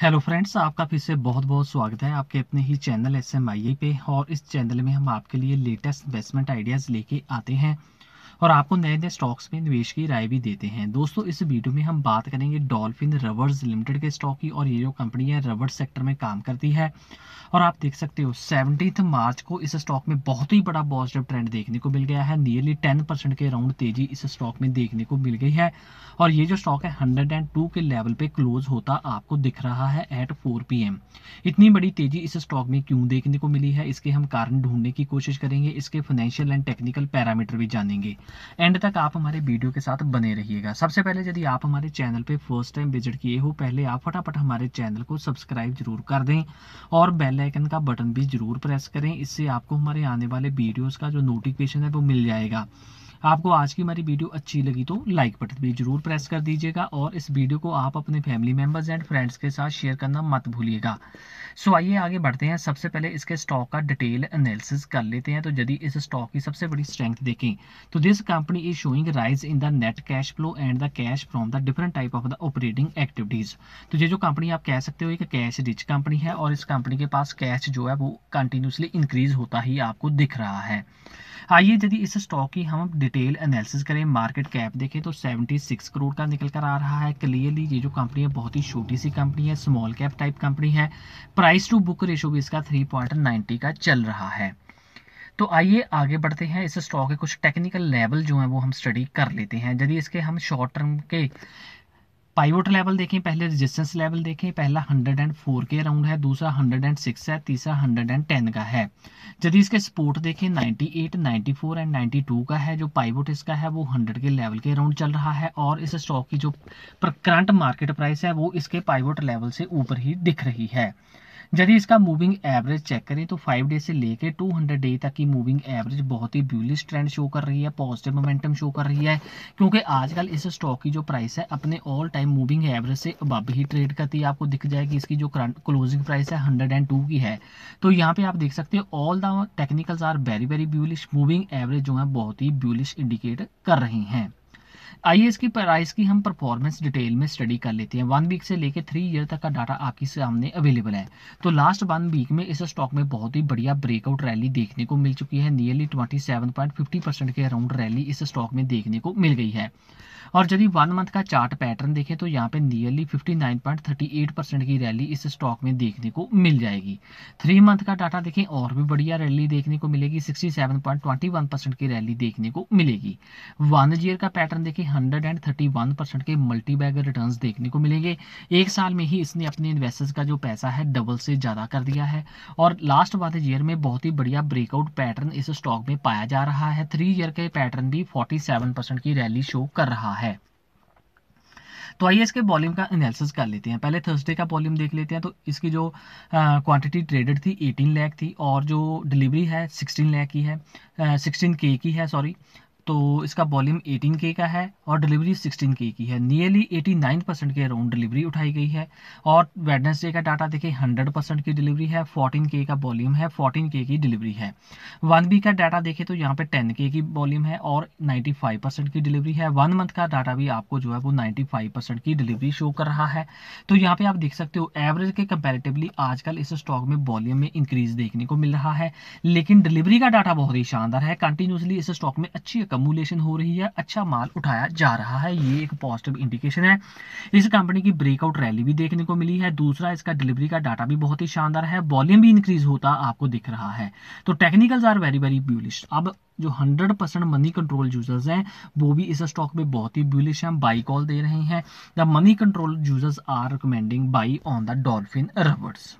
hello friends आपका फिर से बहुत बहुत स्वागत है आपके अपने ही चैनल एस एम आई पे और इस चैनल में हम आपके लिए लेटेस्ट इन्वेस्टमेंट आइडियाज़ लेके आते हैं और आपको नए नए स्टॉक्स में निवेश की राय भी देते हैं दोस्तों इस वीडियो में हम बात करेंगे डॉल्फिन रबर्स लिमिटेड के स्टॉक की और ये जो कंपनी है रबर्स सेक्टर में काम करती है और आप देख सकते हो सेवनटीथ मार्च को इस स्टॉक में बहुत ही बड़ा पॉजिटिव ट्रेंड देखने को मिल गया है नियरली टेन परसेंट के अराउंड तेजी इस स्टॉक में देखने को मिल गई है और ये जो स्टॉक है हंड्रेड एंड टू के लेवल पे क्लोज होता आपको दिख रहा है एट फोर पी एम इतनी बड़ी तेजी इस स्टॉक में क्यों देखने को मिली है इसके हम कारण ढूंढने की कोशिश करेंगे इसके फाइनेंशियल एंड टेक्निकल पैरामीटर भी जानेंगे एंड तक आप हमारे वीडियो के साथ बने रहिएगा सबसे पहले यदि आप हमारे चैनल पर फर्स्ट टाइम विजिट किए हो पहले आप फटाफट हमारे चैनल को सब्सक्राइब जरूर कर दें और बेल आइकन का बटन भी जरूर प्रेस करें इससे आपको हमारे आने वाले वीडियोज़ का जो नोटिफिकेशन है वो मिल जाएगा आपको आज की हमारी वीडियो अच्छी लगी तो लाइक बटन भी जरूर प्रेस कर दीजिएगा और इस वीडियो को आप अपने फैमिली मेम्बर्स एंड फ्रेंड्स के साथ शेयर करना मत भूलिएगा सो आइए आगे बढ़ते हैं सबसे पहले इसके स्टॉक का डिटेल एनालिसिस कर लेते हैं तो यदि इस स्टॉक की सबसे बड़ी स्ट्रेंथ देखें तो this company is showing rise in the net cash flow and the cash from the different type of the operating activities तो ये जो कंपनी आप कह सकते हो एक कैश रिच कंपनी है और इस कंपनी के पास कैश जो है वो कंटिन्यूसली इंक्रीज होता ही आपको दिख रहा है आइए यदि इस स्टॉक की हम डिटेल एनालिसिस करें मार्केट कैप देखें तो 76 करोड़ का निकल कर आ रहा है क्लियरली ये जो कंपनी है बहुत ही छोटी सी कंपनी है स्मॉल कैप टाइप कंपनी है प्राइस टू बुक रेशो भी इसका थ्री का चल रहा है तो आइए आगे बढ़ते हैं इस स्टॉक के कुछ टेक्निकल लेवल जो हैं वो हम स्टडी कर लेते हैं यदि इसके हम शॉर्ट टर्म के पाइवोट लेवल देखें पहले रेजिस्टेंस लेवल देखें पहला 104 के अराउंड है दूसरा 106 है तीसरा 110 का है यदि इसके सपोर्ट देखें 98, 94 एंड 92 का है जो पाइवोट इसका है वो 100 के लेवल के अराउंड चल रहा है और इस स्टॉक की जो करंट मार्केट प्राइस है वो इसके पाइवोट लेवल से ऊपर ही दिख रही है यदि इसका मूविंग एवरेज चेक करें तो फाइव डे से लेकर टू हंड्रेड डे तक की मूविंग एवरेज बहुत ही ब्यूलिश ट्रेंड शो कर रही है पॉजिटिव मोमेंटम शो कर रही है क्योंकि आजकल इस स्टॉक की जो प्राइस है अपने ऑल टाइम मूविंग एवरेज से अब ही ट्रेड करती है आपको दिख जाएगी इसकी जो करंट क्लोजिंग प्राइस है हंड्रेड एंड टू की है तो यहाँ पे आप देख सकते हो all the technicals are very very bullish moving average जो है बहुत ही ब्यूलिश इंडिकेट कर रही हैं आइए इसकी प्राइस की हम परफॉर्मेंस डिटेल में स्टडी कर लेते हैं वन वीक से लेकर थ्री ईयर तक का डाटा आपके सामने अवेलेबल है तो लास्ट वन वीक में इस स्टॉक में बहुत ही बढ़िया ब्रेकआउट रैली देखने को मिल चुकी है nearly twenty seven point fifty percent के अराउंड रैली इस स्टॉक में देखने को मिल गई है और यदि वन मंथ का चार्ट पैटर्न देखें तो यहाँ पे नियरली 59.38 परसेंट की रैली इस स्टॉक में देखने को मिल जाएगी थ्री मंथ का डाटा देखें और भी बढ़िया रैली देखने को मिलेगी 67.21 परसेंट की रैली देखने को मिलेगी वन ईयर का पैटर्न देखें कि 131 परसेंट के मल्टी बैगर रिटर्न देखने को मिलेंगे एक साल में ही इसने अपने इन्वेस्टर्स का जो पैसा है डबल से ज़्यादा कर दिया है और लास्ट वाले ईयर में बहुत ही बढ़िया ब्रेकआउट पैटर्न इस स्टॉक में पाया जा रहा है थ्री ईयर के पैटर्न भी 47 परसेंट की रैली शो कर रहा है तो आइए इसके वॉल्यूम का एनालिसिस कर लेते हैं पहले थर्सडे का वॉल्यूम देख लेते हैं तो इसकी जो क्वांटिटी ट्रेडेड थी 18 लाख थी और जो डिलीवरी है 16 लाख की है आ, 16 के की है सॉरी तो इसका वॉल्यूम के का है और डिलीवरी के की है नियरली 89 परसेंट के अराउंड डिलीवरी उठाई गई है और वेडनेसडे का डाटा देखिए 100 परसेंट की डिलीवरी है के का वॉल्यूम है के की डिलीवरी है वन वीक का डाटा देखें तो यहाँ पे के की वॉल्यूम है और 95 परसेंट की डिलीवरी है वन मंथ का डाटा भी आपको जो है वो फाइव परसेंट की डिलीवरी शो कर रहा है तो यहाँ पे आप देख सकते हो एवरेज के कंपेरेटिवली आजकल इस स्टॉक में वॉल्यूम में इंक्रीज देखने को मिल रहा है लेकिन डिलीवरी का डाटा बहुत ही शानदार है कंटिन्यूसली इस स्टॉक में अच्छी अकमुलेशन हो रही है अच्छा माल उठाया जा रहा है ये एक पॉजिटिव इंडिकेशन है इस कंपनी की ब्रेकआउट रैली भी देखने को मिली है दूसरा इसका डिलीवरी का डाटा भी बहुत ही शानदार है वॉल्यूम भी इंक्रीज होता आपको दिख रहा है तो technicals are very very bullish अब जो 100 परसेंट मनी कंट्रोल यूजर्स हैं वो भी इस स्टॉक में बहुत ही ब्यूलिश हैं बाई कॉल दे रहे हैं the Moneycontrol users are recommending buy on the Dolphin Rubbers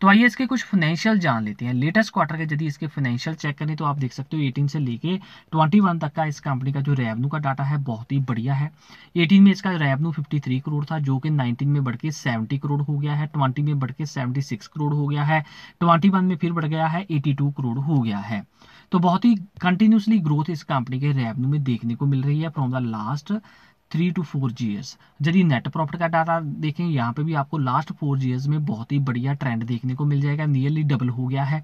तो आइए इसके कुछ फाइनेंशियल जान लेते हैं लेटेस्ट क्वार्टर के यदि इसके फाइनेंशियल चेक करें तो आप देख सकते हो 18 से लेके 21 तक का इस कंपनी का जो रेवेन्यू का डाटा है बहुत ही बढ़िया है 18 में इसका रेवन्यू 53 करोड़ था जो कि 19 में बढ़ के 70 करोड़ हो गया है 20 में बढ़ के 76 करोड़ हो गया है 21 में फिर बढ़ गया है 82 करोड़ हो गया है तो बहुत ही कंटिन्यूसली ग्रोथ इस कंपनी के रेवेन्यू में देखने को मिल रही है from the last three to four जी एस यदि नेट प्रॉफिट का डाटा देखें यहाँ पे भी आपको लास्ट फोर जी में बहुत ही बढ़िया ट्रेंड देखने को मिल जाएगा नियरली डबल हो गया है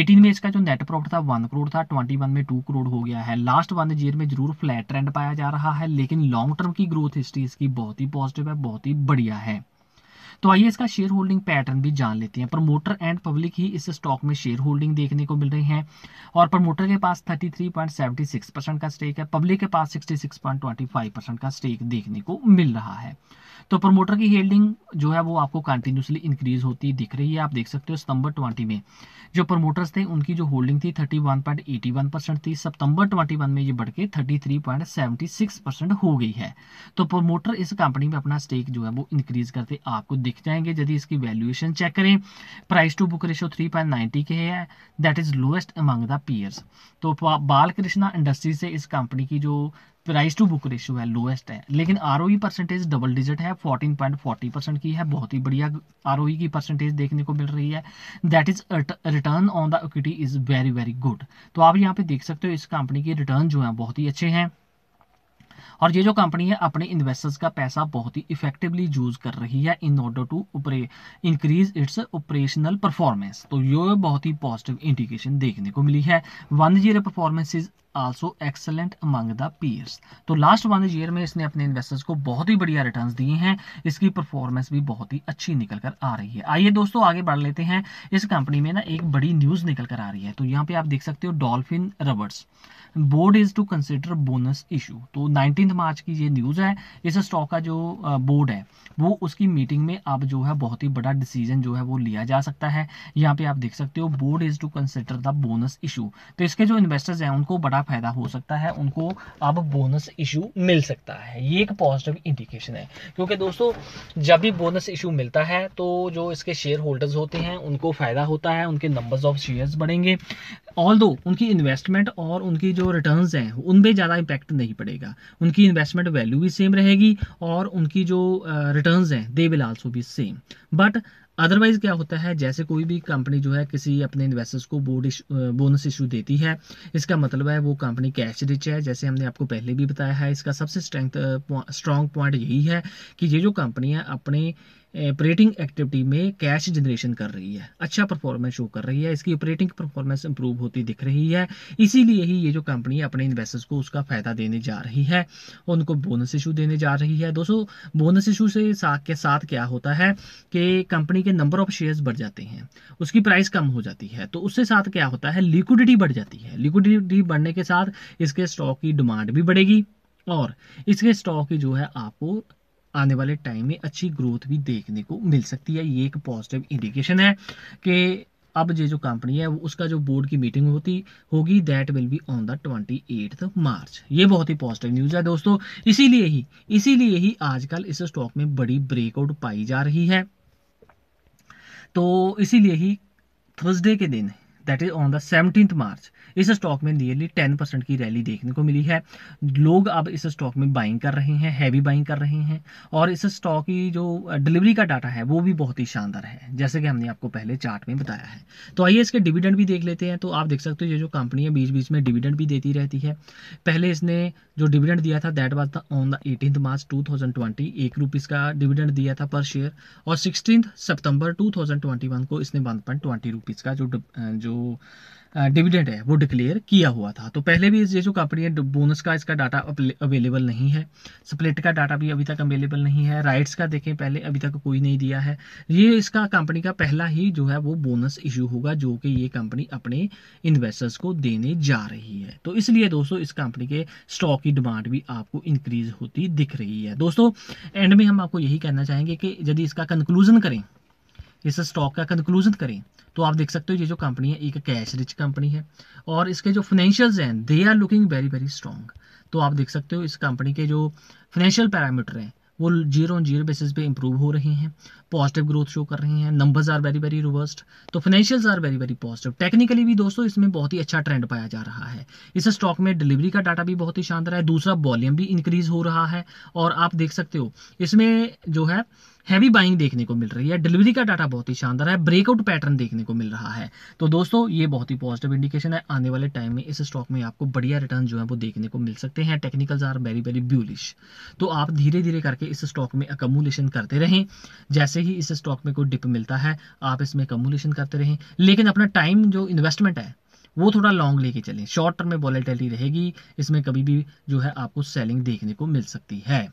एटीन में इसका जो नेट प्रॉफिट था वन करोड़ था ट्वेंटी वन में टू करोड़ हो गया है लास्ट वन ईयर में जरूर फ्लैट ट्रेंड पाया जा रहा है लेकिन लॉन्ग टर्म की ग्रोथ हिस्ट्री इसकी बहुत ही पॉजिटिव है बहुत ही बढ़िया है तो आइए इसका शेयर होल्डिंग पैटर्न भी जान लेते हैं प्रमोटर एंड पब्लिक ही इस स्टॉक में शेयर होल्डिंग देखने को मिल रही है और प्रमोटर के पास 33.76 परसेंट का स्टेक है पब्लिक के पास 66.25 परसेंट का स्टेक देखने को मिल रहा है तो प्रमोटर की होल्डिंग जो है वो आपको कंटिन्यूसली इंक्रीज होती दिख रही है आप देख सकते हो सितंबर ट्वेंटी में जो प्रमोटर्स थे उनकी जो होल्डिंग थी thirty one point eighty one percent थी सितंबर ट्वेंटी वन में ये बढ़ के thirty three point seventy six percent हो गई है तो प्रमोटर इस कंपनी में अपना स्टेक जो है वो इंक्रीज करते आपको दिख जाएंगे यदि इसकी वैल्यूएशन चेक करें price to book ratio three point ninety के है that is lowest among the peers तो बाल कृष्णा इंडस्ट्रीज से इस कंपनी की जो प्राइस टू बुक रेशियो है लोएस्ट है लेकिन आर परसेंटेज डबल डिजिट है फोर्टी परसेंट की है बहुत ही बढ़िया आर e की परसेंटेज देखने को मिल रही है that is return on the equity is very very good तो आप यहाँ पे देख सकते हो इस कंपनी के रिटर्न जो है बहुत ही अच्छे हैं और ये जो कंपनी है अपने इन्वेस्टर्स का पैसा बहुत ही इफेक्टिवली यूज कर रही है इन ऑर्डर टू ऊपर इंक्रीज इट्स ऑपरेशनल परफॉर्मेंस तो ये बहुत ही पॉजिटिव इंडिकेशन देखने को मिली है one zero performance is also excellent among the peers तो लास्ट वन ईयर में इसने अपने इन्वेस्टर्स को बहुत ही बढ़िया रिटर्न दिए हैं इसकी परफॉर्मेंस भी बहुत ही अच्छी निकल कर आ रही है आइए दोस्तों आगे बढ़ लेते हैं इस कंपनी में ना एक बड़ी न्यूज़ निकल कर आ रही है तो यहाँ पे आप देख सकते हो Dolphin Rubbers board is to consider bonus issue तो नाइनटीन मार्च की ये न्यूज़ है इस स्टॉक का जो बोर्ड है वो उसकी मीटिंग में अब जो है बहुत ही बड़ा डिसीजन जो है वो लिया जा सकता है यहाँ पे आप देख सकते हो board is to consider the bonus issue तो इसके जो इन्वेस्टर्स हैं उनको बड़ा फायदा हो सकता है उनको अब बोनस इशू मिल सकता है ये एक पॉजिटिव इंडिकेशन है क्योंकि दोस्तों जब भी बोनस इशू मिलता है तो जो इसके शेयर होल्डर्स होते हैं उनको फ़ायदा होता है उनके नंबर्स ऑफ शेयर्स बढ़ेंगे ऑल दो उनकी इन्वेस्टमेंट और उनकी जो रिटर्न हैं उन पर ज़्यादा इम्पैक्ट नहीं पड़ेगा उनकी इन्वेस्टमेंट वैल्यू भी सेम रहेगी और उनकी जो रिटर्न हैं दे विल आल्सो भी सेम बट अदरवाइज़ क्या होता है जैसे कोई भी कंपनी जो है किसी अपने इन्वेस्टर्स को बोर्ड बोनस इशू देती है इसका मतलब है वो कंपनी कैश रिच है जैसे हमने आपको पहले भी बताया है इसका सबसे स्ट्रेंथ स्ट्रॉन्ग पॉइंट यही है कि ये जो कंपनी है अपने ऑपरेटिंग एक्टिविटी में कैश जनरेशन कर रही है अच्छा परफॉर्मेंस शो कर रही है इसकी ऑपरेटिंग परफॉर्मेंस इंप्रूव होती दिख रही है इसीलिए ही ये जो कंपनी अपने इन्वेस्टर्स को उसका फ़ायदा देने जा रही है उनको बोनस इशू देने जा रही है दोस्तों बोनस इशू से साथ के साथ क्या होता है कि कंपनी के नंबर ऑफ शेयर्स बढ़ जाते हैं उसकी प्राइस कम हो जाती है तो उससे साथ क्या होता है लिक्विडिटी बढ़ जाती है लिक्विडिटी बढ़ने के साथ इसके स्टॉक की डिमांड भी बढ़ेगी और इसके स्टॉक की जो है आपको आने वाले टाइम में अच्छी ग्रोथ भी देखने को मिल सकती है ये एक पॉजिटिव इंडिकेशन है कि अब ये जो कंपनी है उसका जो बोर्ड की मीटिंग होती होगी that will be on the twenty eighth March ये बहुत ही पॉजिटिव न्यूज़ है दोस्तों इसीलिए ही इसीलिए ही आजकल इस स्टॉक में बड़ी ब्रेकआउट पाई जा रही है तो इसीलिए ही थर्सडे के दिन that is on the seventeen March इस स्टॉक में नियरली टेन परसेंट की रैली देखने को मिली है लोग अब इस स्टॉक में बाइंग कर रहे हैं हैवी बाइंग कर रहे हैं और इस स्टॉक की जो डिलीवरी का डाटा है वो भी बहुत ही शानदार है जैसे कि हमने आपको पहले चार्ट में बताया है तो आइए इसके डिविडेंड भी देख लेते हैं तो आप देख सकते हो ये जो कंपनी है बीच बीच में डिविडेंड भी देती रहती है पहले इसने जो डिविडेंड दिया था that was on the eighteen March two thousand twenty एक रुपीज़ का डिविडेंड दिया था पर शेयर और सिक्सटीन सितंबर 2021 को इसने वन पॉइंट ट्वेंटी रुपीज़ का जो जो डिविडेंड है वो डिक्लेयर किया हुआ था तो पहले भी ये जो कंपनी है बोनस का इसका डाटा अवेलेबल नहीं है स्प्लिट का डाटा भी अभी तक अवेलेबल नहीं है राइट्स का देखें पहले अभी तक कोई नहीं दिया है ये इसका कंपनी का पहला ही जो है वो बोनस इशू होगा जो कि ये कंपनी अपने इन्वेस्टर्स को देने जा रही है तो इसलिए दोस्तों इस कंपनी के स्टॉक की डिमांड भी आपको इंक्रीज होती दिख रही है दोस्तों एंड में हम आपको यही कहना चाहेंगे कि यदि इसका कंक्लूजन करें इस स्टॉक का कंक्लूजन करें तो आप देख सकते हो ये जो कंपनी है एक कैश रिच कंपनी है और इसके जो फाइनेंशियल्स हैं they are looking very very strong तो आप देख सकते हो इस कंपनी के जो फाइनेंशियल पैरामीटर हैं वो जीरो ऑन जीरो बेसिस पे इंप्रूव हो रहे हैं पॉजिटिव ग्रोथ शो कर रहे हैं numbers are very very reversed तो financials are very very positive technically भी दोस्तों इसमें बहुत ही अच्छा ट्रेंड पाया जा रहा है इस स्टॉक में डिलीवरी का डाटा भी बहुत ही शानदार है दूसरा वॉल्यूम भी इंक्रीज हो रहा है और आप देख सकते हो इसमें जो है हैवी बाइंग देखने को मिल रही है डिलीवरी का डाटा बहुत ही शानदार है ब्रेकआउट पैटर्न देखने को मिल रहा है तो दोस्तों ये बहुत ही पॉजिटिव इंडिकेशन है आने वाले टाइम में इस स्टॉक में आपको बढ़िया रिटर्न जो है वो देखने को मिल सकते हैं technical are very very bullish तो आप धीरे धीरे करके इस स्टॉक में अकमुलेशन करते रहें जैसे ही इस स्टॉक में कोई डिप मिलता है आप इसमें अकमुलेशन करते रहें लेकिन अपना टाइम जो इन्वेस्टमेंट है वो थोड़ा लॉन्ग लेके चलें शॉर्ट टर्म में वॉलेटिलिटी रहेगी इसमें कभी भी जो है आपको सेलिंग देखने को मिल सकती है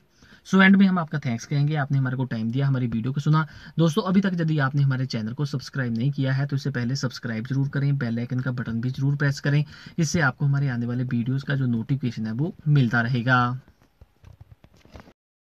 सो एंड में हम आपका थैंक्स कहेंगे आपने हमारे को टाइम दिया हमारी वीडियो को सुना दोस्तों अभी तक यदि आपने हमारे चैनल को सब्सक्राइब नहीं किया है तो इससे पहले सब्सक्राइब जरूर करें बेल आइकन का बटन भी जरूर प्रेस करें इससे आपको हमारे आने वाले वीडियोज़ का जो नोटिफिकेशन है वो मिलता रहेगा